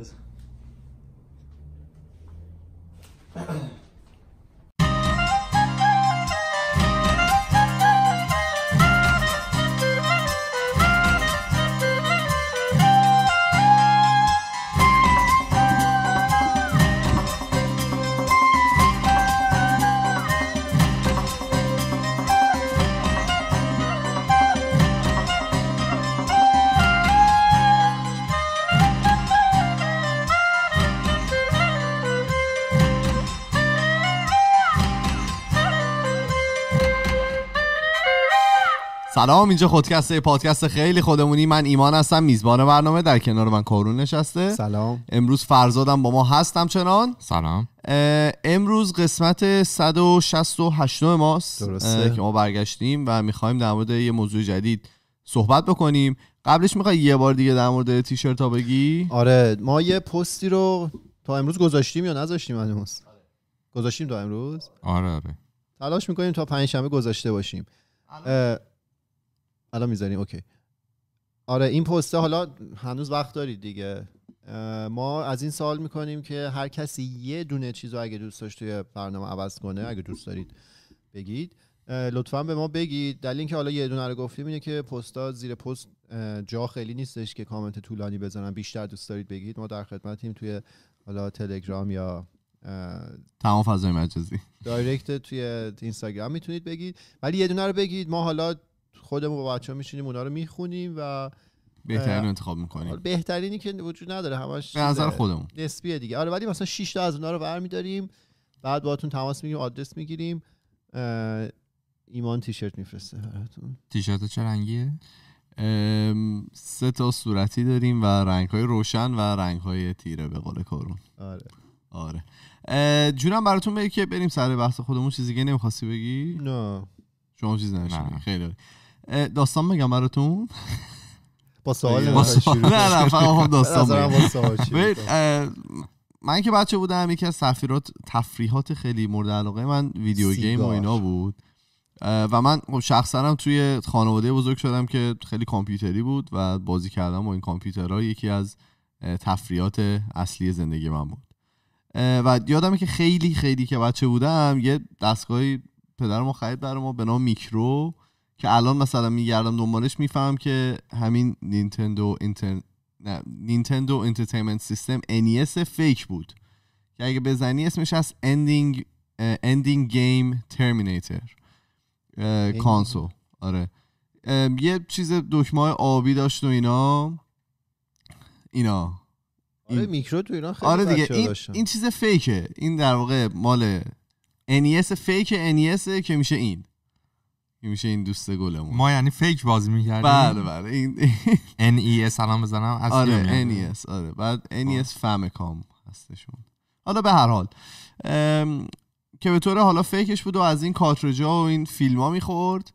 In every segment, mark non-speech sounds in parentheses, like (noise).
this. (clears throat) (clears throat) سلام اینجا خودکسته پادکست خیلی خودمونی من ایمان هستم میزبان برنامه در کنار من کارون نشسته سلام امروز فرزادم با ما هستم چنان سلام امروز قسمت 168 ماست درسته. که ما برگشتیم و میخوایم در مورد یه موضوع جدید صحبت بکنیم قبلش میخوای یه بار دیگه در مورد تیشرت ها بگی آره ما یه پستی رو تا امروز گذاشتیم یا نذاشتیم هنوز گذاشتیم تا امروز آره آره تلاش میکنیم تا پنجشنبه گذاشته باشیم الان میذاریم اوکی آره این پسته حالا هنوز وقت دارید دیگه ما از این سوال میکنیم که هر کسی یه دونه چیز اگه دوست داشت توی برنامه عوض کنه اگه دوست دارید بگید لطفا به ما بگید دلیل اینکه حالا یه دونه رو گفتیم اینه که پستا زیر پست جا خیلی نیستش که کامنت طولانی بزنن بیشتر دوست دارید بگید ما در خدمتیم توی حالا تلگرام یا تمام فضای مجازی دایرکت توی اینستاگرام میتونید بگید ولی یه دونه رو بگید ما حالا خودمون با بچه ها میشینیم اونا رو میخونیم و بهترین انتخاب میکنیم بهترینی که وجود نداره همش نظر خودمون نسبیه دیگه آره ولی مثلا 6 تا از اونا رو برمیداریم بعد باهاتون تماس میگیریم آدرس میگیریم ایمان تیشرت میفرسته براتون تیشرت چه رنگیه سه تا صورتی داریم و رنگ های روشن و رنگ های تیره به قول کارون آره آره جونم براتون بگی که بریم سر بحث خودمون چیزی که نمیخواستی بگی نه شما چیز نشدی خیلی داستان بگم براتون با سوال نه نه فقط هم داستان من که بچه بودم یکی از سفیرات تفریحات خیلی مورد علاقه من ویدیو گیم و اینا بود و من شخصا هم توی خانواده بزرگ شدم که خیلی کامپیوتری بود و بازی کردم با این کامپیوترها یکی از تفریحات اصلی زندگی من بود و یادمه که خیلی خیلی که بچه بودم یه دستگاهی پدر ما خرید برای ما به نام میکرو که الان مثلا میگردم دنبالش میفهمم که همین نینتندو اینتر... نینتندو انترتینمنت سیستم NES فیک بود که اگه بزنی اسمش از اندینگ اندینگ گیم ترمینیتر کانسول آره یه چیز دکمه آبی داشت و اینا اینا آره، این... آره میکرو تو اینا خیلی آره دیگه این... این چیز فیکه این در واقع مال NES فیک NES که میشه این میشه این دوست گلمون ما یعنی فیک بازی میکردیم بله بله این ان ای اس بزنم از آره ان اس e آره بعد ان e ای اس فمکام هستشون حالا به هر حال که به طور حالا فیکش بود و از این کاترجا و این فیلم ها میخورد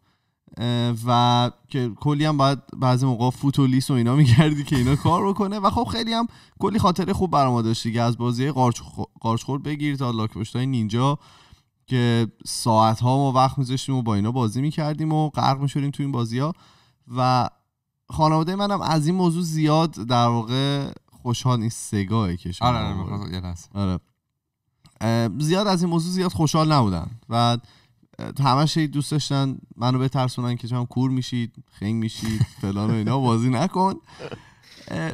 و که کلی هم باید بعضی موقع فوتو و لیس و اینا میکردی که اینا کار بکنه و خب خیلی هم کلی خاطره خوب برام داشتی دیگه از بازی قارچ خورد بگیر تا لاک نینجا که ساعت ها ما وقت میذاشتیم و با اینا بازی میکردیم و غرق میشدیم تو این بازی ها و خانواده منم از این موضوع زیاد در واقع خوشحال این سگاه که آره آره, آره. زیاد از این موضوع زیاد خوشحال نبودن و همش دوست داشتن منو بترسونن که چم کور میشید خنگ میشید فلان و اینا بازی نکن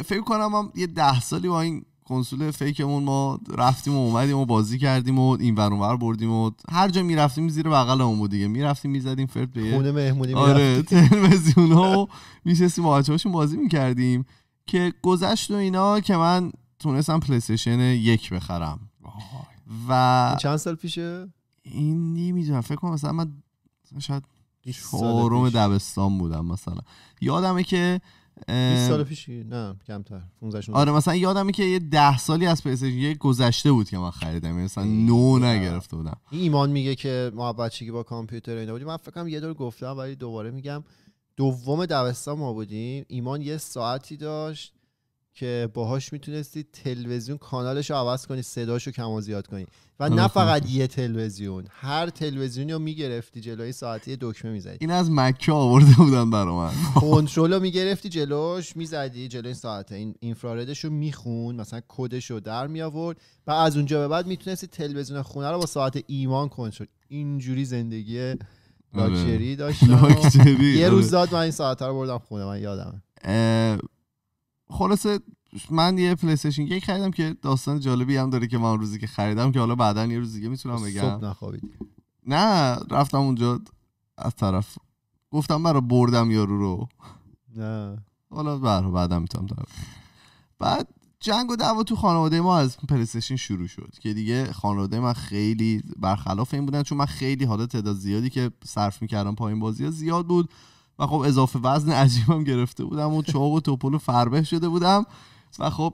فکر کنم هم یه ده سالی با این کنسول فیکمون ما رفتیم و اومدیم و بازی کردیم و این ور بردیم و هر جا میرفتیم زیر بغلمون بود دیگه میرفتیم میزدیم فرد به خونه مهمونی آره تلویزیون ها و میشستیم با بازی بازی میکردیم که گذشت و اینا که من تونستم پلیستشن یک بخرم و چند سال پیشه؟ این نمیدونم فکر کنم مثلا من شاید چهارم دبستان بودم مثلا یادمه که سال پیش نه کمتر 15 آره مثلا یادمه که یه 10 سالی از پلی‌استیشن یه گذشته بود که من خریدم یعنی مثلا نو نگرفته بودم ایمان میگه که ما بچگی با کامپیوتر اینا بودیم من فکر کنم یه دور گفتم ولی دوباره میگم دوم دوستان ما بودیم ایمان یه ساعتی داشت که باهاش میتونستی تلویزیون کانالش رو عوض کنی صداش رو کم و زیاد کنی و نه فقط یه تلویزیون هر تلویزیونی رو میگرفتی جلوی ساعتی دکمه میزدی این از مکه آورده بودن برا من کنترل رو میگرفتی جلوش میزدی جلوی ساعته این اینفراردش رو میخون مثلا کدش رو در میآورد و از اونجا به بعد میتونستی تلویزیون خونه رو با ساعت ایمان کنترل اینجوری زندگی آره. لاکچری داشتم (laughs) یه روز آره. داد من این ساعت رو بردم خونه من یادمه خلاصه من یه پلی استیشن یک خریدم که داستان جالبی هم داره که من روزی که خریدم که حالا بعدا یه روز دیگه میتونم بگم صبح نه رفتم اونجا از طرف گفتم برا بردم یارو رو نه حالا برا بعدم میتونم دارم بعد جنگ و دعوا تو خانواده ما از پلیستشن شروع شد که دیگه خانواده من خیلی برخلاف این بودن چون من خیلی حالا تعداد زیادی که صرف میکردم پایین بازی زیاد بود و خب اضافه وزن عجیبم گرفته بودم و چاق و توپل فربه شده بودم و خب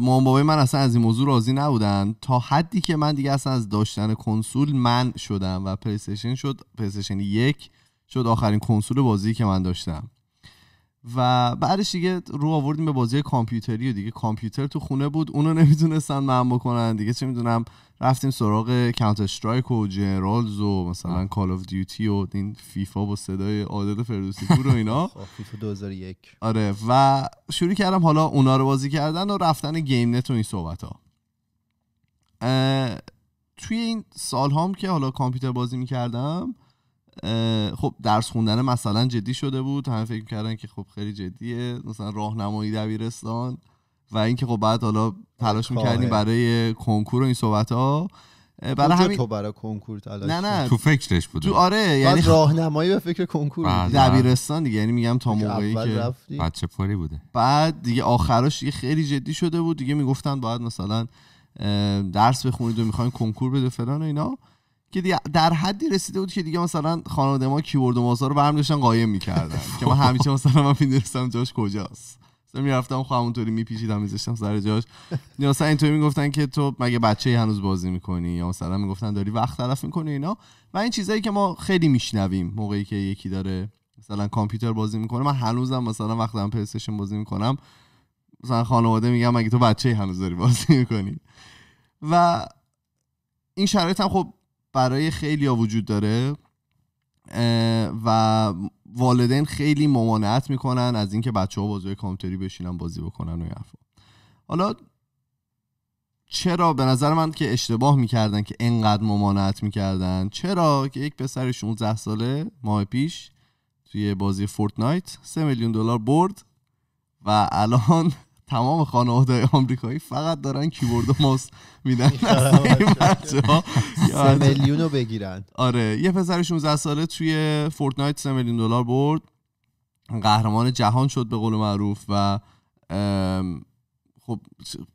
مامان من اصلا از این موضوع راضی نبودن تا حدی که من دیگه اصلا از داشتن کنسول من شدم و پلیستشن شد پلیستشن یک شد آخرین کنسول بازی که من داشتم و بعدش دیگه رو آوردیم به بازی کامپیوتری و دیگه کامپیوتر تو خونه بود اونو (laughs) نمیتونستن من بکنن دیگه چه میدونم رفتیم سراغ کانتر استرایک و جنرالز و مثلا کال آف دیوتی و این فیفا با صدای عادل فردوسی پور و اینا (laughs) خب، فیفا 2001 آره و شروع کردم حالا اونا رو بازی کردن و رفتن گیم نت و این صحبت ها توی این سال هم که حالا کامپیوتر بازی میکردم خب درس خوندن مثلا جدی شده بود همه فکر کردن که خب خیلی جدیه مثلا راهنمایی دبیرستان و اینکه خب بعد حالا تلاش میکردیم برای کنکور و این صحبت ها برای همین تو برای کنکور تلاش نه نه تو فکرش بود تو آره یعنی راهنمایی به فکر کنکور دبیرستان دیگه یعنی میگم تا موقعی که بچه پری بوده بعد دیگه آخرش دیگه خیلی جدی شده بود دیگه میگفتن باید مثلا درس بخونید و میخواین کنکور بده فلان و اینا که دیگه در حدی رسیده بود که دیگه مثلا خانواده ما کیبورد و ماوس رو برم داشتن قایم میکردن (laughs) که من همیشه مثلا من میدونستم جاش کجاست مثلا میرفتم خواهم خب اونطوری میپیچیدم میذاشتم سر جاش یا مثلا اینطوری میگفتن که تو مگه بچه هنوز بازی میکنی یا مثلا میگفتن داری وقت تلف میکنی اینا و این چیزایی که ما خیلی میشنویم موقعی که یکی داره مثلا کامپیوتر بازی میکنه من هنوزم مثلا وقتی پلی پلیستشن بازی میکنم مثلا خانواده میگم مگه تو بچه هنوز داری بازی میکنی و این شرایط هم خب برای خیلی ها وجود داره و والدین خیلی ممانعت میکنن از اینکه بچه ها بازی کامپیوتری بشینن بازی بکنن و این حرفا حالا چرا به نظر من که اشتباه میکردن که انقدر ممانعت میکردن چرا که یک پسر 16 ساله ماه پیش توی بازی فورتنایت 3 میلیون دلار برد و الان تمام خانواده آمریکایی فقط دارن کیبورد و ماوس میدن (laughs) آره، (laughs) آره. سه میلیون رو بگیرن آره یه پسر 16 ساله توی فورتنایت سه میلیون دلار برد قهرمان جهان شد به قول معروف و خب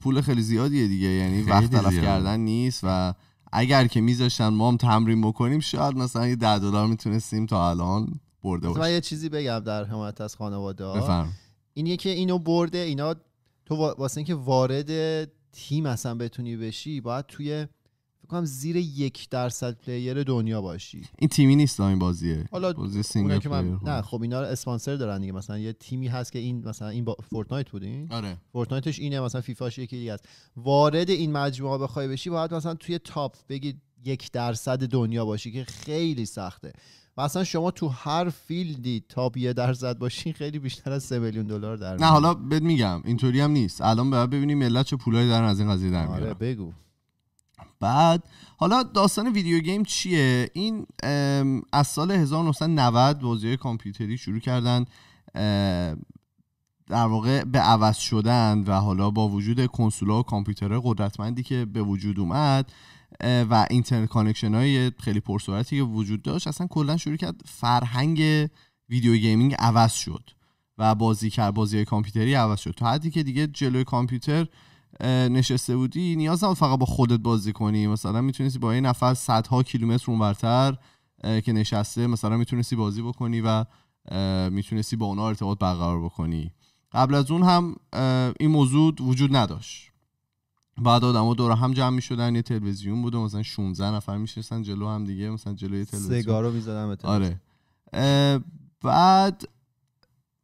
پول خیلی زیادیه دیگه یعنی وقت تلف کردن نیست و اگر که میذاشتن ما هم تمرین بکنیم شاید مثلا یه 10 دلار میتونستیم تا الان برده باشیم یه چیزی بگم در حمایت از خانواده ها اینو برده اینا تو واسه اینکه وارد تیم اصلا بتونی بشی باید توی فکر کنم زیر یک درصد پلیر دنیا باشی این تیمی نیست این بازیه حالا بازی سینگل که من... خب. نه خب اینا رو اسپانسر دارن دیگه مثلا یه تیمی هست که این مثلا این با... فورتنایت بودین آره فورتنایتش اینه مثلا فیفاش یکی دیگه است وارد این مجموعه بخوای بشی باید مثلا توی تاپ بگی یک درصد دنیا باشی که خیلی سخته و اصلا شما تو هر فیلدی تا در درصد باشین خیلی بیشتر از 3 میلیون دلار در نه حالا بد میگم اینطوری هم نیست الان باید ببینیم ملت چه پولایی دارن از این قضیه در آره بگو بعد حالا داستان ویدیو گیم چیه این از سال 1990 بازی کامپیوتری شروع کردن در واقع به عوض شدن و حالا با وجود ها و کامپیوترهای قدرتمندی که به وجود اومد و اینترنت کانکشن های خیلی پرسرعتی که وجود داشت اصلا کلا شروع کرد فرهنگ ویدیو گیمینگ عوض شد و بازی کرد بازی کامپیوتری عوض شد تا حدی که دیگه جلوی کامپیوتر نشسته بودی نیاز نبود فقط با خودت بازی کنی مثلا میتونستی با یه نفر صدها کیلومتر اونورتر که نشسته مثلا میتونستی بازی بکنی و میتونستی با اونا ارتباط برقرار بکنی قبل از اون هم این موضوع وجود نداشت بعد ها دور هم جمع شدن یه تلویزیون بود مثلا 16 نفر میشستن جلو هم دیگه مثلا جلوی تلویزیون سیگارو می‌زدن آره بعد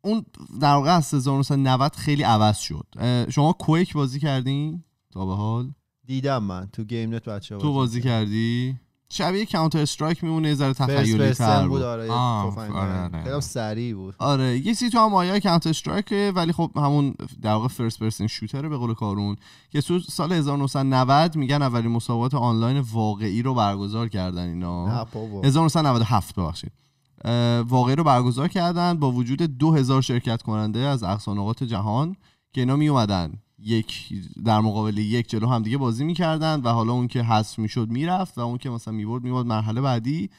اون در واقع از 1990 خیلی عوض شد شما کویک بازی کردین تا به حال دیدم من تو گیم نت بچه بازی تو بازی کردی شبیه کانتر استرایک میمونه یه ذره تخیلی تر بود آره, آره،, آره،, آره. سریع بود آره یه سی تو هم آیا کانتر استرایک ولی خب همون در واقع فرست پرسن شوتره به قول کارون که تو سال 1990 میگن اولین مسابقات آنلاین واقعی رو برگزار کردن اینا 1997 ببخشید واقعی رو برگزار کردن با وجود 2000 شرکت کننده از اقصانقات جهان که اینا می اومدن یک در مقابل یک جلو هم دیگه بازی میکردن و حالا اون که حذف میشد میرفت و اون که مثلا میبرد میبرد مرحله بعدی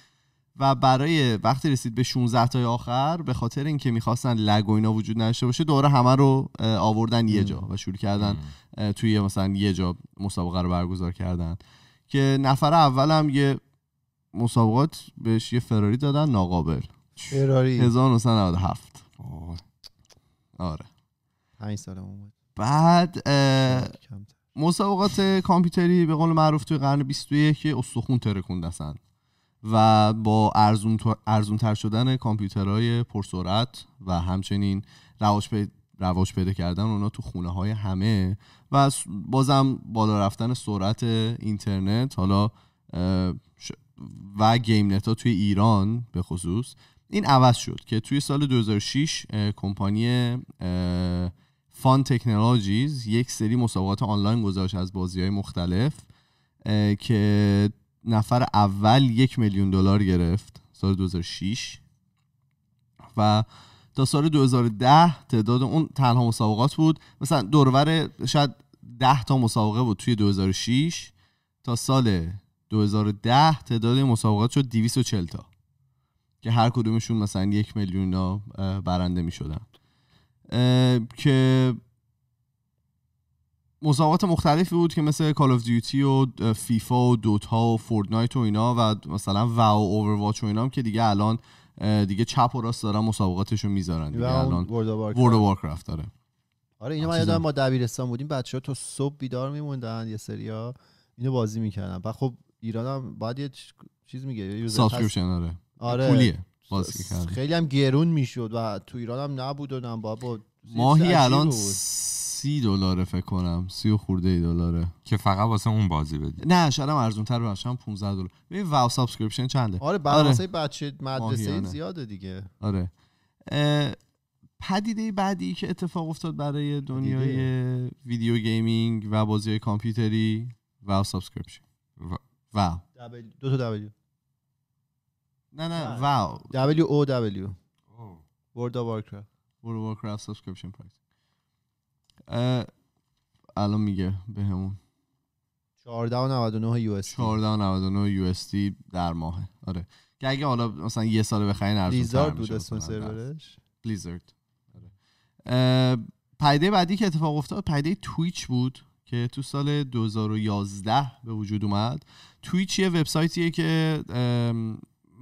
و برای وقتی رسید به 16 تای آخر به خاطر اینکه میخواستن لگ و اینا وجود نداشته باشه دوره همه رو آوردن یه جا و شروع کردن توی مثلا یه جا مسابقه رو برگزار کردن که نفر اولم یه مسابقات بهش یه فراری دادن ناقابل فراری 1997 آره 5 اون بود بعد مسابقات کامپیوتری به قول معروف توی قرن 21 استخون ترکوند و با ارزون, تر شدن کامپیوترهای پرسرعت و همچنین رواج پیدا رواج پیدا کردن اونا تو خونه های همه و بازم بالا رفتن سرعت اینترنت حالا و گیم نت ها توی ایران به خصوص این عوض شد که توی سال 2006 کمپانی فان تکنولوژیز یک سری مسابقات آنلاین گذاشت از بازی های مختلف که نفر اول یک میلیون دلار گرفت سال 2006 و تا سال 2010 تعداد اون تنها مسابقات بود مثلا دورور شاید 10 تا مسابقه بود توی 2006 تا سال 2010 تعداد مسابقات شد 240 تا که هر کدومشون مثلا یک میلیون برنده می شدن که مسابقات مختلفی بود که مثل کال آف دیوتی و فیفا و دوتا و فورتنایت و اینا و مثلا و اوورواچ و اینا هم که دیگه الان دیگه چپ و راست دارن مسابقاتشو میذارن دیگه الان داره آره اینو من یادم ما دبیرستان بودیم ها تو صبح بیدار میموندن یه سریا اینو بازی میکردن و خب ایران هم باید یه چیز میگه سابسکرپشن آره آره پولیه خیلی هم گرون میشد و تو ایران هم نبود و با بابا ماهی الان سی دلاره فکر کنم سی و خورده ای دلاره که فقط واسه اون بازی بده. نه شاید هم ارزون تر باشه هم 15 دلار ببین واو سابسکرپشن چنده آره واسه بچه مدرسه آره. زیاده دیگه آره پدیده بعدی که اتفاق افتاد برای دنیای ویدیو گیمینگ و بازی کامپیوتری واو سابسکرپشن واو دو تا دبلیو نه نه واو دبلیو او دبلیو ورد آف وارکرافت ورد آف وارکرافت سابسکرپشن پرایس الان میگه بهمون 14.99 یو اس 14.99 یو اس دی در ماه آره که اگه حالا مثلا یه سال بخرین ارزش بلیزارد بود اسم بله. سرورش بلیزارد آره. پیده بعدی که اتفاق افتاد پیده تویچ بود که تو سال 2011 به وجود اومد تویچ یه وبسایتیه که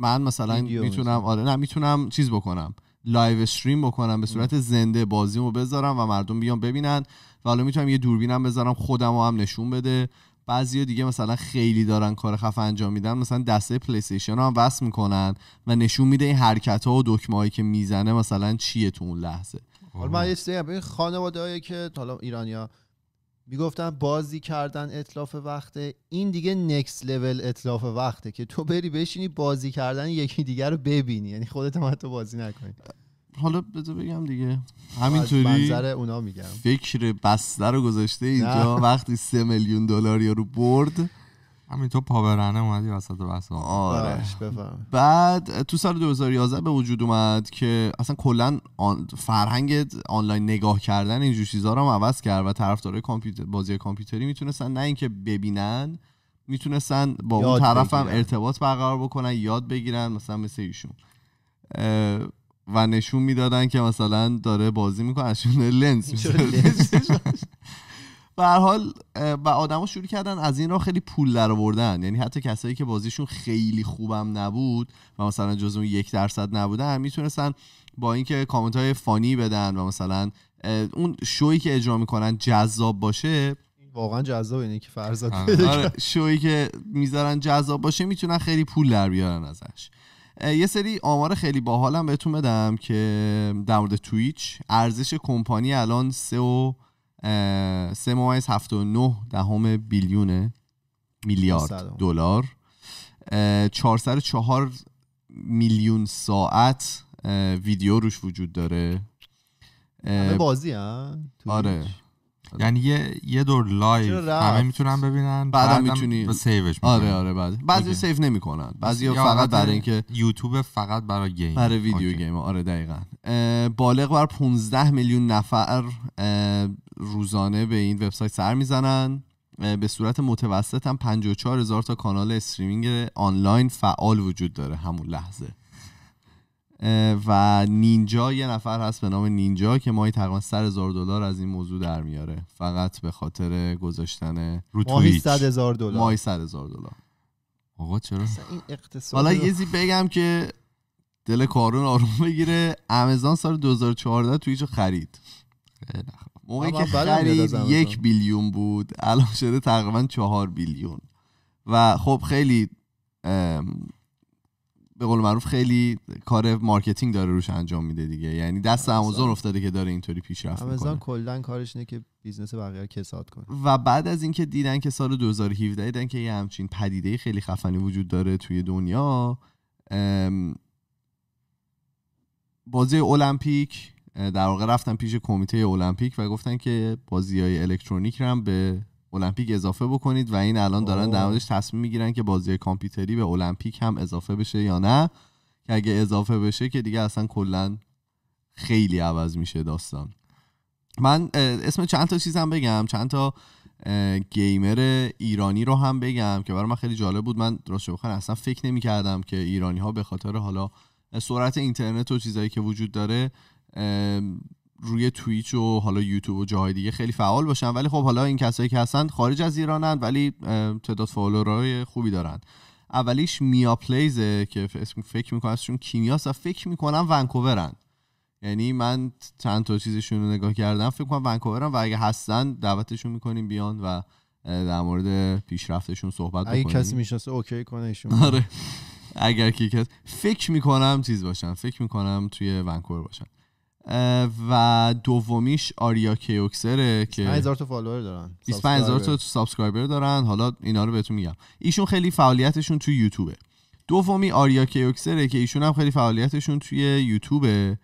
من مثلا میتونم آره نه میتونم چیز بکنم لایو استریم بکنم به صورت زنده بازیمو بذارم و مردم بیان ببینن و حالا میتونم یه دوربینم بذارم خودم هم نشون بده بعضی دیگه مثلا خیلی دارن کار خف انجام میدن مثلا دسته پلیستیشن هم وصل میکنن و نشون میده این حرکت ها و دکمه هایی که میزنه مثلا چیه تو اون لحظه حالا من یه سری خانواده هایی که حالا ها میگفتن بازی کردن اطلاف وقته این دیگه نکس لول اطلاف وقته که تو بری بشینی بازی کردن یکی دیگر رو ببینی یعنی خودت هم حتی بازی نکنی حالا بذار بگم دیگه همینطوری منظر اونا میگم فکر بسته رو گذاشته اینجا وقتی سه میلیون دلار رو برد همین تو پاورنه اومدی وسط بحث آره بعد تو سال 2011 به وجود اومد که اصلا کلا فرهنگ آنلاین نگاه کردن اینجور چیزا رو هم عوض کرد و طرفدارای کامپیوتر بازی کامپیوتری میتونستن نه اینکه ببینن میتونستن با اون طرف هم ارتباط برقرار بکنن یاد بگیرن مثلا مثل ایشون و نشون میدادن که مثلا داره بازی میکنه از لنز (laughs) به حال و آدما شروع کردن از این را خیلی پول درآوردن یعنی حتی کسایی که بازیشون خیلی خوبم نبود و مثلا جز اون یک درصد نبودن میتونستن با اینکه کامنت های فانی بدن و مثلا اون شویی که اجرا میکنن جذاب باشه واقعا جذاب اینه که فرزاد آره. آره، شویی که میذارن جذاب باشه میتونن خیلی پول در بیارن ازش یه سری آمار خیلی باحالم بهتون بدم که در مورد تویچ ارزش کمپانی الان سه و سه ممیز هفت و نه دهم بیلیون میلیارد دلار 404 میلیون ساعت ویدیو روش وجود داره بازی ها آره یعنی یه یه دور لایو همه میتونن ببینن بعد میتونی به سیوش آره آره بعد بعضی سیو نمیکنن بعضی فقط برای اینکه یوتیوب فقط برای گیم برای ویدیو اوکی. گیم آره دقیقا بالغ بر 15 میلیون نفر روزانه به این وبسایت سر میزنن به صورت متوسط هم 54 هزار تا کانال استریمینگ آنلاین فعال وجود داره همون لحظه و نینجا یه نفر هست به نام نینجا که ماهی تقریبا سر هزار دلار از این موضوع در میاره فقط به خاطر گذاشتن رو ماهی هزار دلار ماهی هزار دلار آقا چرا این حالا یه بگم که دل کارون آروم بگیره امازون سال 2014 رو خرید موقعی که خرید یک بیلیون بود الان شده تقریبا چهار بیلیون و خب خیلی به قول معروف خیلی کار مارکتینگ داره روش انجام میده دیگه یعنی دست آمازون افتاده که داره اینطوری پیشرفت میکنه آمازون کلا کارش اینه که بیزنس بقیه رو کساد کنه و بعد از اینکه دیدن که سال 2017 دیدن که یه همچین پدیده خیلی خفنی وجود داره توی دنیا بازی المپیک در واقع رفتن پیش کمیته المپیک و گفتن که بازی های الکترونیک هم به المپیک اضافه بکنید و این الان دارن در موردش تصمیم میگیرن که بازی کامپیوتری به المپیک هم اضافه بشه یا نه که اگه اضافه بشه که دیگه اصلا کلا خیلی عوض میشه داستان من اسم چند تا چیزم بگم چند تا گیمر ایرانی رو هم بگم که برای من خیلی جالب بود من راست بخوام اصلا فکر نمی کردم که ایرانی ها به خاطر حالا سرعت اینترنت و چیزایی که وجود داره روی توییچ و حالا یوتیوب و جاهای دیگه خیلی فعال باشن ولی خب حالا این کسایی که هستن خارج از ایرانن ولی تعداد فالوورای خوبی دارن اولیش میا پلیزه که اسم فکر میکنم ازشون کیمیاس و فکر میکنم ونکوورن یعنی من چند تا چیزشون رو نگاه کردم فکر کنم ونکوورن و اگه هستن دعوتشون میکنیم بیان و در مورد پیشرفتشون صحبت بکنیم اگه کسی میشناسه اوکی کنه ایشون آره. اگر کی کس فکر میکنم چیز باشن فکر میکنم توی ونکوور باشن و دومیش آریا کیوکسره که 25000 تا فالوور دارن 25000 تا سابسکرایبر دارن حالا اینا رو بهتون میگم ایشون خیلی فعالیتشون تو یوتیوبه دومی آریا کیوکسره که ایشون هم خیلی فعالیتشون توی یوتیوبه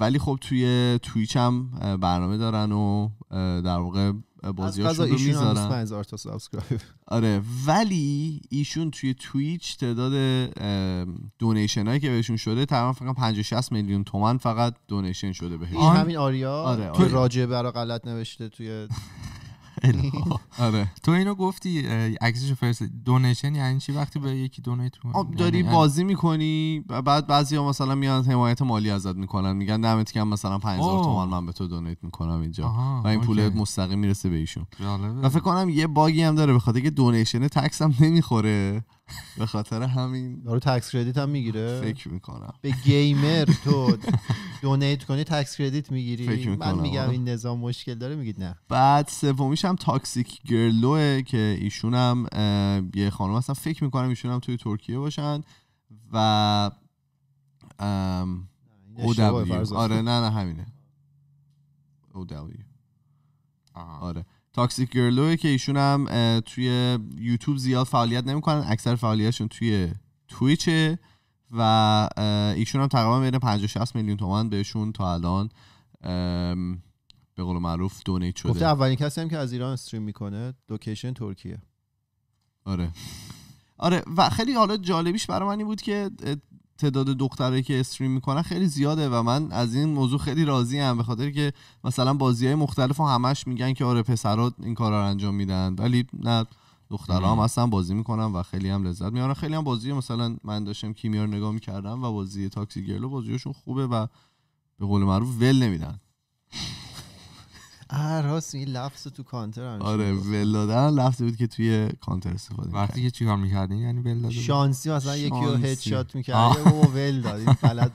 ولی خب توی تویچ هم برنامه دارن و در واقع بازیاشون رو میذارن تا آره ولی ایشون توی تویچ تعداد دونیشن هایی که بهشون شده تقریبا فقط 5 60 میلیون تومن فقط دونیشن شده بهش همین آریا آره, آره. راجع برا غلط نوشته توی (laughs) (laughs) آره تو اینو گفتی عکسشو فرست دونیشن یعنی چی وقتی به یکی دونیت خب، یعنی می‌کنی داری بازی میکنی بعد بعضیا مثلا میان حمایت مالی ازت میکنن میگن دمت گرم مثلا 5000 تومان من به تو دونیت میکنم اینجا و این پول مستقیم میرسه به ایشون و فکر کنم یه باگی هم داره بخاطر که دونیشن تکس هم نمیخوره به خاطر همین یارو تکس کردیت هم میگیره فکر میکنم به گیمر تو دونیت کنی تکس کردیت میگیری فکر میکنم. من میگم آره. این نظام مشکل داره میگید نه بعد سومیش هم تاکسیک گرلوه که ایشون هم یه خانم هستن فکر میکنم ایشون هم توی ترکیه باشن و او آره نه نه همینه او آره تاکسیک گرلوه که ایشون هم توی یوتیوب زیاد فعالیت نمیکنن اکثر فعالیتشون توی تویچه و ایشون هم تقریبا بین 50 60 میلیون تومن بهشون تا الان به قول معروف دونیت شده گفته اولین کسی هم که از ایران استریم میکنه لوکیشن ترکیه آره آره و خیلی حالا جالبیش برای من این بود که تعداد دخترایی که استریم میکنن خیلی زیاده و من از این موضوع خیلی راضی ام به خاطر که مثلا بازی های مختلف و همش میگن که آره پسرات این کارا رو انجام میدن ولی نه دخترها هم اصلا بازی میکنن و خیلی هم لذت میارن خیلی هم بازی مثلا من داشتم کیمیا رو نگاه میکردم و بازی تاکسی گرلو بازیشون خوبه و به قول معروف ول نمیدن آره راست این لفظ تو کانتر هم آره ول دادن لفظی بود که توی کانتر استفاده وقتی که چیکار می‌کردین یعنی ول شانسی مثلا یکی رو هیچ می‌کرد و ول داد این غلط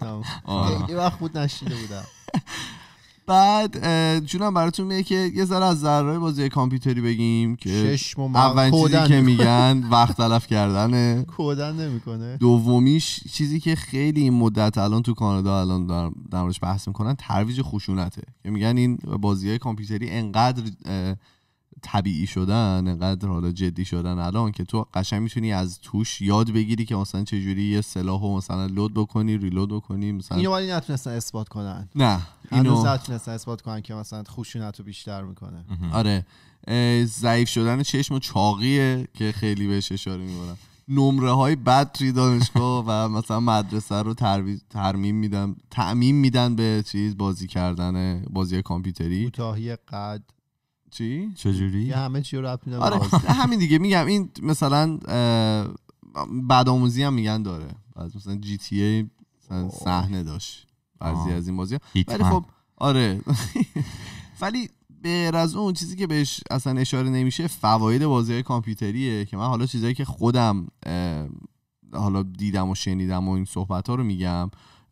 خیلی وقت بود نشیده بودم بعد جونم براتون میگه که یه ذره از ذرهای بازی کامپیوتری بگیم که اولین چیزی که میگن (laughs) وقت تلف کردنه کودن نمیکنه دومیش چیزی که خیلی این مدت الان تو کانادا الان در بحث میکنن ترویج خشونته که میگن این بازی کامپیوتری انقدر طبیعی شدن انقدر حالا جدی شدن الان که تو قشنگ میتونی از توش یاد بگیری که مثلا چجوری یه و مثلا لود بکنی ریلود بکنی مثلا اینو ولی نتونستن اثبات کنن نه اینو نتونستن اثبات کنن که مثلا خوشونت بیشتر میکنه آره ضعیف شدن چشم و چاقیه که خیلی بهش اشاره میکنم نمره های بد توی دانشگاه و مثلا مدرسه رو ترمیم میدن تعمیم میدن به چیز بازی کردن بازی کامپیوتری کوتاهی قد چی چجوری همه چی رو آره همین دیگه میگم این مثلا بعد آموزی هم میگن داره از مثلا جی تی ای صحنه داشت بعضی از این بازی ولی خب آره (laughs) ولی به از اون چیزی که بهش اصلا اشاره نمیشه فواید بازی های کامپیوتریه که من حالا چیزایی که خودم حالا دیدم و شنیدم و این صحبت ها رو میگم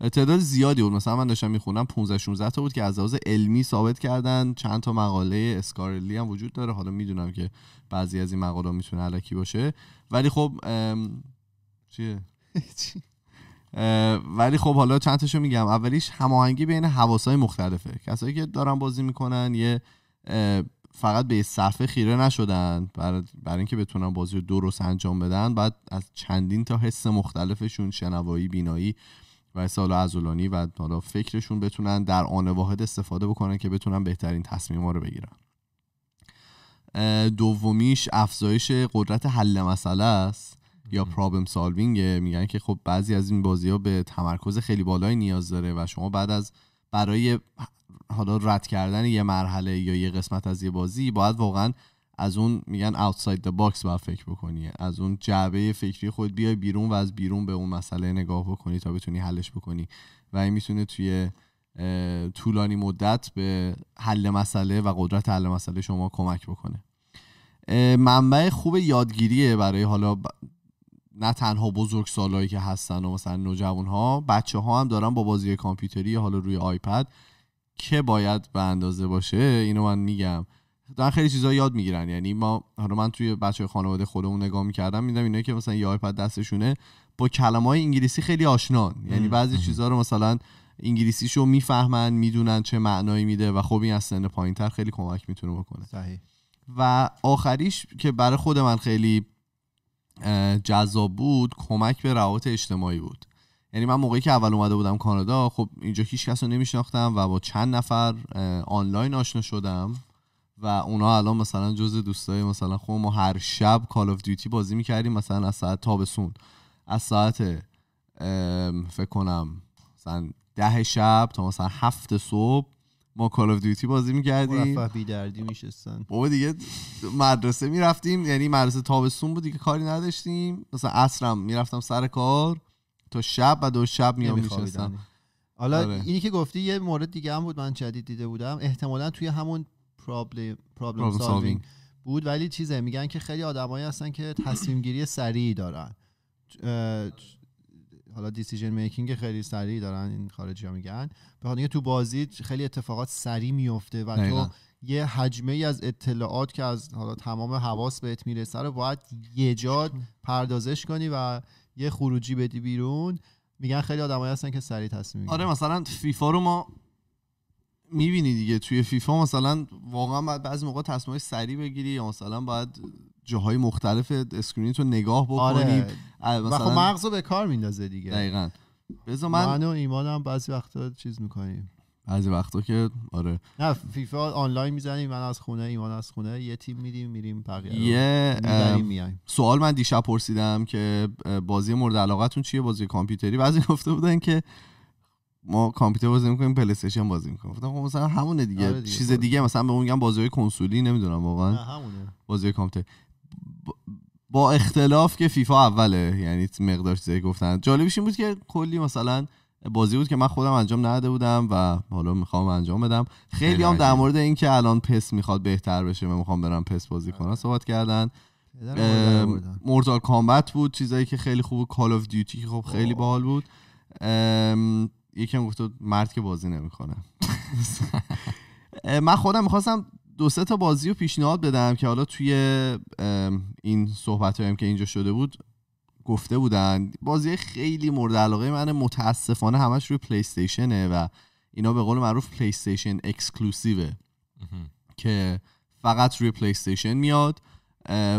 تعداد زیادی بود مثلا من داشتم میخونم 15 16 تا بود که از لحاظ علمی ثابت کردن چند تا مقاله اسکارلی هم وجود داره حالا میدونم که بعضی از این مقاله میتونه علکی باشه ولی خب چیه ولی خب حالا چند تاشو میگم اولیش هماهنگی بین های مختلفه کسایی که دارن بازی میکنن یه فقط به صفحه خیره نشدن برای اینکه بتونن بازی رو درست انجام بدن بعد از چندین تا حس مختلفشون شنوایی بینایی و سال ازولانی و حالا فکرشون بتونن در آن واحد استفاده بکنن که بتونن بهترین تصمیم ها رو بگیرن دومیش افزایش قدرت حل مسئله است یا پرابلم سالوینگ میگن که خب بعضی از این بازی ها به تمرکز خیلی بالایی نیاز داره و شما بعد از برای حالا رد کردن یه مرحله یا یه قسمت از یه بازی باید واقعا از اون میگن اوتساید د باکس باید فکر بکنی از اون جعبه فکری خود بیای بیرون و از بیرون به اون مسئله نگاه بکنی تا بتونی حلش بکنی و این میتونه توی طولانی مدت به حل مسئله و قدرت حل مسئله شما کمک بکنه منبع خوب یادگیریه برای حالا نه تنها بزرگ سالهایی که هستن و مثلا نوجوان ها بچه ها هم دارن با بازی کامپیوتری حالا روی آیپد که باید به اندازه باشه اینو من میگم در خیلی چیزا یاد میگیرن یعنی ما حالا من توی بچه خانواده خودمون نگاه میکردم میدم اینا که مثلا یه آیپد دستشونه با کلمه های انگلیسی خیلی آشنان یعنی بعضی چیزها رو مثلا انگلیسیشو میفهمن میدونن چه معنایی میده و خب این از سن پایینتر خیلی کمک میتونه بکنه صحیح. و آخریش که برای خود من خیلی جذاب بود کمک به روابط اجتماعی بود یعنی من موقعی که اول اومده بودم کانادا خب اینجا هیچ کس رو نمیشناختم و با چند نفر آنلاین آشنا شدم و اونا الان مثلا جز دوستای مثلا خود ما هر شب کال آف دیوتی بازی میکردیم مثلا از ساعت تابسون از ساعت فکر کنم مثلا ده شب تا مثلا هفت صبح ما کال آف دیوتی بازی میکردیم مرفه دردی میشستن بابا دیگه مدرسه میرفتیم یعنی مدرسه تابستون بود دیگه کاری نداشتیم مثلا اصرم میرفتم سر کار تا شب و دو شب میام میشستم حالا آره. اینی که گفتی یه مورد دیگه هم بود من جدید دیده بودم احتمالا توی همون پرابلم بود ولی چیزه میگن که خیلی آدمایی هستن که تصمیم گیری سریعی دارن حالا دیسیژن میکینگ خیلی سریعی دارن این خارجی ها میگن به خاطر تو بازی خیلی اتفاقات سریع میفته و تو یه حجمه ای از اطلاعات که از حالا تمام حواس بهت میرسه رو باید یه جا پردازش کنی و یه خروجی بدی بیرون میگن خیلی آدمایی هستن که سریع تصمیم میگیرن آره مثلا فیفا رو ما میبینی دیگه توی فیفا مثلا واقعا باید بعضی موقع تصمیم سریع بگیری یا مثلا باید جاهای مختلف اسکرین تو نگاه بکنی آره. مثلا... و خب مغزو به کار میندازه دیگه دقیقا بذار من من و ایمانم بعضی وقتا چیز میکنیم بعضی وقتا که آره نه فیفا آنلاین میزنیم من از خونه ایمان از خونه یه تیم میدیم میریم بقیه یه سوال من دیشب پرسیدم که بازی مورد علاقتون چیه بازی کامپیوتری بعضی گفته بودن که ما کامپیوتر بازی میکنیم پلی استیشن بازی میکنیم گفتم خب مثلا همونه دیگه, آره دیگه چیز دیگه, دیگه مثلا به اون میگم بازی کنسولی نمیدونم واقعا همونه بازی کامپیوتر با اختلاف که فیفا اوله یعنی مقدار چیزایی گفتن جالبش این بود که کلی مثلا بازی بود که من خودم انجام نداده بودم و حالا میخوام انجام بدم خیلی هم در مورد اینکه الان پس میخواد بهتر بشه و میخوام برم پس بازی آره. کنم صحبت کردن مورتال کامبت بود چیزایی که خیلی خوب کال اف دیوتی که خب خیلی باحال بود یکی هم گفته مرد که بازی نمیکنه من خودم میخواستم دو سه تا بازی رو پیشنهاد بدم که حالا توی این صحبت که اینجا شده بود گفته بودن بازی خیلی مورد علاقه من متاسفانه همش روی پلی و اینا به قول معروف پلی استیشن اکسکلوسیوه که فقط روی پلی استیشن میاد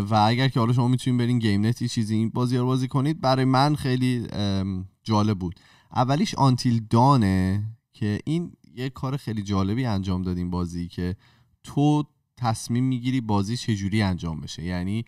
و اگر که حالا شما میتونید برین گیم نتی چیزی این بازی رو بازی کنید برای من خیلی جالب بود اولیش آنتیل دانه که این یه کار خیلی جالبی انجام دادیم بازی که تو تصمیم میگیری بازی چجوری انجام بشه یعنی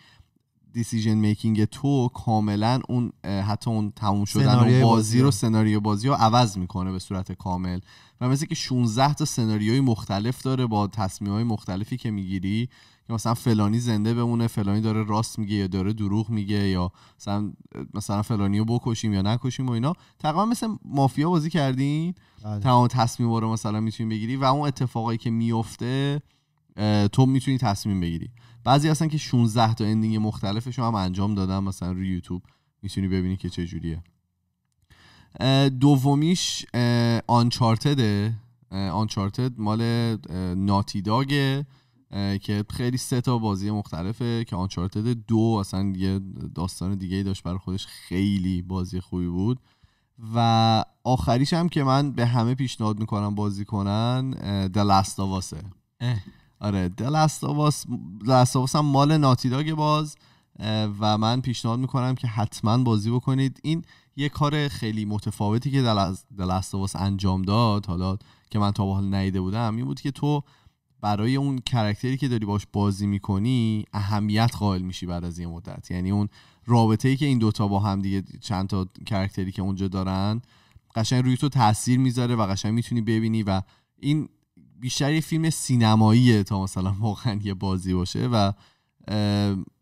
دیسیژن میکینگ تو کاملا اون حتی اون تموم شدن و بازی رو سناریو بازی رو عوض میکنه به صورت کامل و مثل که 16 تا سناریوی مختلف داره با تصمیم های مختلفی که میگیری مثلا فلانی زنده بمونه فلانی داره راست میگه یا داره دروغ میگه یا مثلا مثلا فلانی رو بکشیم یا نکشیم و اینا تقریبا مثل مافیا بازی کردین بله. تمام تصمیم رو مثلا میتونی بگیری و اون اتفاقایی که میفته تو میتونی تصمیم بگیری بعضی هستن که 16 تا اندینگ مختلفشون هم انجام دادن مثلا روی یوتیوب میتونی ببینی که چه جوریه دومیش آنچارتده آنچارتد مال ناتی که خیلی سه تا بازی مختلفه که آنچارتد دو اصلا یه داستان دیگه داشت برای خودش خیلی بازی خوبی بود و آخریش هم که من به همه پیشنهاد میکنم بازی کنن آواسه آره دلستاواس دلستاواس هم مال ناتیداگ باز و من پیشنهاد میکنم که حتما بازی بکنید این یه کار خیلی متفاوتی که دلستاواس انجام داد حالا که من تا به حال ندیده بودم این بود که تو برای اون کرکتری که داری باش بازی میکنی اهمیت قائل میشی بعد از یه مدت یعنی اون رابطه ای که این دوتا با هم دیگه چند تا کرکتری که اونجا دارن قشنگ روی تو تاثیر میذاره و قشنگ میتونی ببینی و این بیشتر یه فیلم سینماییه تا مثلا واقعا یه بازی باشه و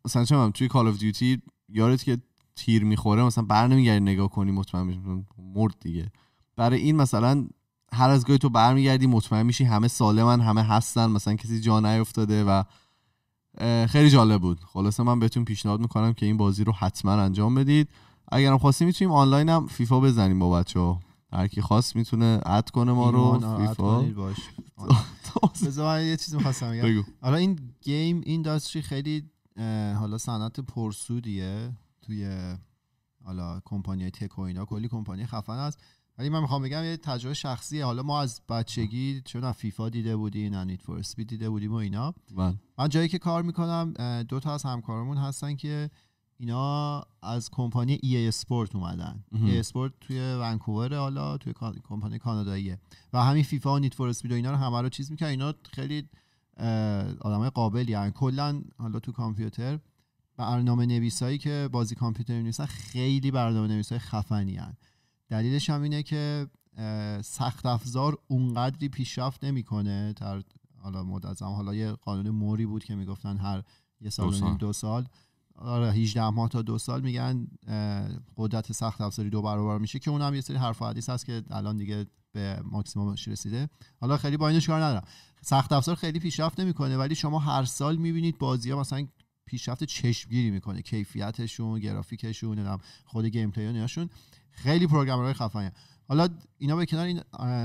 مثلا چه توی کال آف دیوتی یادت که تیر میخوره مثلا برنمیگردی نگاه کنی مطمئن مرد دیگه برای این مثلا هر از گاهی تو برمیگردی مطمئن میشی همه سالمن همه هستن مثلا کسی جا نیفتاده و خیلی جالب بود خلاصه من بهتون پیشنهاد میکنم که این بازی رو حتما انجام بدید اگرم خواستی میتونیم آنلاین هم فیفا بزنیم با بچه ها هر کی خواست میتونه اد کنه ما رو فیفا باش (laughs) بذار یه چیز میخواستم حالا این گیم داستری خیلی حالا صنعت پرسودیه توی حالا کمپانی های تک و اینا کلی کمپانی خفن هست ولی من میخوام بگم یه تجربه شخصیه حالا ما از بچگی چون فیفا دیده بودیم و نیت فور اسپید دیده بودیم و اینا بله. من, جایی که کار میکنم دو تا از همکارمون هستن که اینا از کمپانی ای اسپورت اومدن ای اسپورت توی ونکوور حالا توی کمپانی کاناداییه و همین فیفا و نیت فور اسپید و اینا رو همه رو چیز میکنن اینا خیلی آدمای قابلی یعنی کلا حالا تو کامپیوتر برنامه نویسایی که بازی کامپیوتر نویسن خیلی برنامه نویسای خفنی هن. دلیلش هم اینه که سخت افزار اونقدری پیشرفت نمیکنه در حالا زمان حالا یه قانون موری بود که میگفتن هر یه سال, دو سال. و دو سال 18 ماه تا دو سال میگن قدرت سخت افزاری دو برابر میشه که اونم یه سری حرف و حدیث هست که الان دیگه به ماکسیمومش رسیده حالا خیلی با اینش کار ندارم سخت افزار خیلی پیشرفت نمیکنه ولی شما هر سال میبینید بازی ها مثلا پیشرفت چشمگیری میکنه کیفیتشون گرافیکشون خود گیم پلی خیلی پروگرامرهای خفنی حالا اینا به کنار این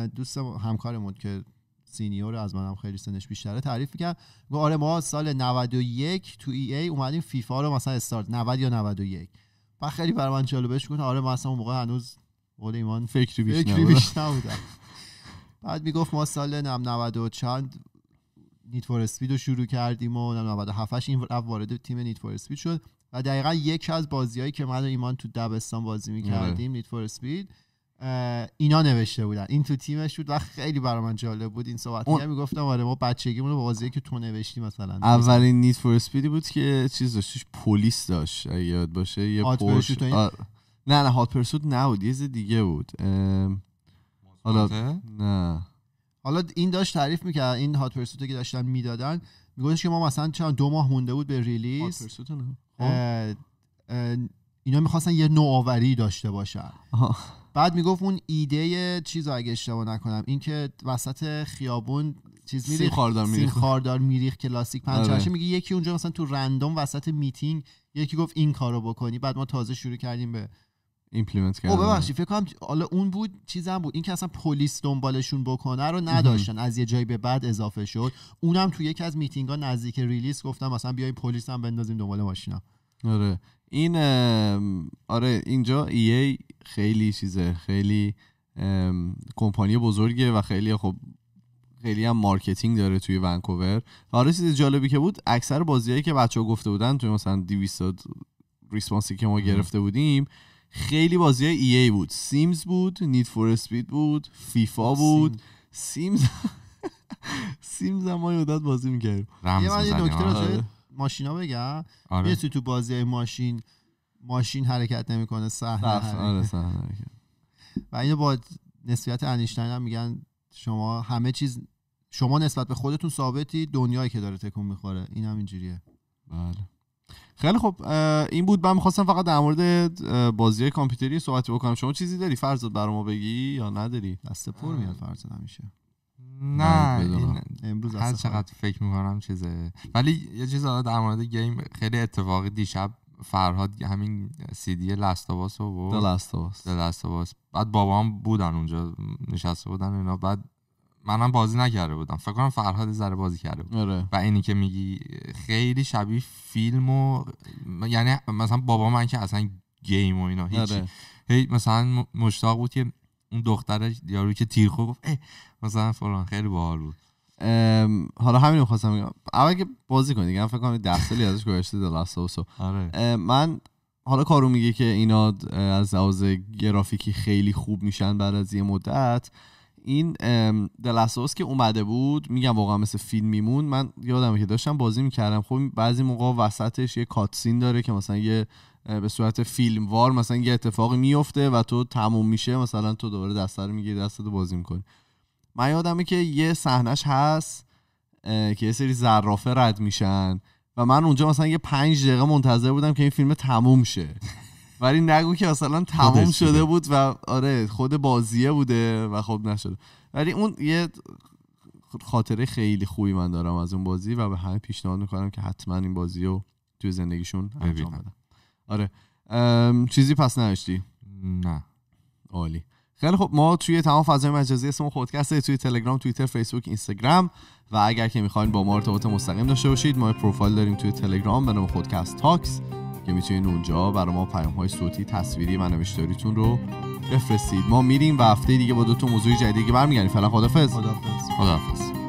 دوست همکارمون که سینیور از منم خیلی سنش بیشتره تعریف کرد گفت آره ما سال 91 تو ای ای اومدیم فیفا رو مثلا استارت 90 یا 91 و خیلی برای من جالبش گفت آره ما اصلا اون موقع هنوز قول ایمان فکری بیش نبودم (laughs) بعد میگفت ما سال 90 و چند نیت فور اسپید رو شروع کردیم و 97 این وارد تیم نیت فور اسپید شد و دقیقا یکی از بازیهایی که من و ایمان تو دبستان بازی میکردیم نیت فور سپید اینا نوشته بودن این تو تیمش بود و خیلی برا من جالب بود این صحبت اون... میگفتم آره ما بچگیمون رو با بازی که تو نوشتی مثلا اولین نیت فور سپیدی بود که چیز داشتش پلیس داشت اگه یاد باشه یه پوش... آره. نه نه هات پرسوت نبود یه دیگه بود حالا نه حالا این داشت تعریف میکرد این هات پرسوتو که داشتن میدادن میگفتش که ما مثلا چند دو ماه مونده بود به ریلیز خب. اینا میخواستن یه نوآوری داشته باشن بعد میگفت اون ایده چیز رو اگه اشتباه نکنم اینکه وسط خیابون چیز میریخ خاردار میریخ خاردار میریخ کلاسیک پنچرش آره. میگه یکی اونجا مثلا تو رندوم وسط میتینگ یکی گفت این کارو بکنی بعد ما تازه شروع کردیم به ایمپلیمنت کردن ببخشید فکر کنم حالا اون بود چیزم بود این که اصلا پلیس دنبالشون بکنه رو نداشتن از یه جایی به بعد اضافه شد اونم تو یکی از میتینگ ها نزدیک ریلیس گفتم مثلا بیاین پلیس هم بندازیم دنبال ماشینا آره این آره اینجا ای, e ای خیلی چیزه خیلی کمپانی بزرگه و خیلی خب خیلی هم مارکتینگ داره توی ونکوور آره چیز جالبی که بود اکثر بازیایی که بچه گفته بودن توی مثلا 200 ریسپانسی که ما گرفته بودیم خیلی بازی ای ای بود سیمز بود نید فور اسپید بود فیفا بود سیمز (laughs) سیمز هم ما یادت بازی میکردیم یه من یه نکته آره. ماشینا بگم آره. تو بازی ماشین ماشین حرکت نمیکنه صحنه آره و اینو با نسبیت انیشتین هم میگن شما همه چیز شما نسبت به خودتون ثابتی دنیایی که داره تکون میخوره این هم اینجوریه بله خیلی خب این بود من میخواستم فقط در مورد بازی کامپیوتری صحبت بکنم شما چیزی داری فرض برای ما بگی یا نداری دست پر میاد فرزاد همیشه نه امروز هر چقدر فکر میکنم چیزه ولی یه چیز در مورد گیم خیلی اتفاقی دیشب فرهاد همین سی دی لاستواس و بود لاستواس بعد بابام بودن اونجا نشسته بودن اینا بعد منم بازی نکرده بودم فکر کنم فرهاد ذره بازی کرده بود آره. و اینی که میگی خیلی شبیه فیلم و یعنی مثلا بابا من که اصلا گیم و اینا هیچ آره. هی مثلا مشتاق بود که اون دختره یارو که تیر خوب گفت مثلا فلان خیلی باحال بود حالا همین خواستم بگم اول که بازی کنید دیگه فکر کنم 10 سالی ازش گذشته دلاست و سو من حالا کارو میگه که اینا از لحاظ گرافیکی خیلی خوب میشن بعد از یه مدت این دلاساس که اومده بود میگم واقعا مثل فیلم میمون من یادمه که داشتم بازی میکردم خب بعضی موقع وسطش یه کاتسین داره که مثلا یه به صورت فیلموار مثلا یه اتفاقی میفته و تو تموم میشه مثلا تو دوباره دست رو میگیری دست رو بازی میکنی من یادمه که یه صحنش هست که یه سری زرافه رد میشن و من اونجا مثلا یه پنج دقیقه منتظر بودم که این فیلم تموم شه ولی نگو که اصلا تمام شده بود و آره خود بازیه بوده و خب نشده ولی اون یه خاطره خیلی خوبی من دارم از اون بازی و به همه پیشنهاد میکنم که حتما این بازی رو توی زندگیشون انجام بدن آره چیزی پس نداشتی نه عالی خیلی خب ما توی تمام فضای مجازی اسم خودکسته توی تلگرام توییتر فیسبوک اینستاگرام و اگر که میخواین با ما ارتباط مستقیم داشته باشید ما پروفایل داریم توی تلگرام به نام خودکست تاکس که میتونین اونجا برای ما پیام های صوتی تصویری و نوشتاریتون رو بفرستید ما میریم و هفته دیگه با دو تا موضوع جدیدی که برمیگردیم فعلا خدافظ خدافظ خدافظ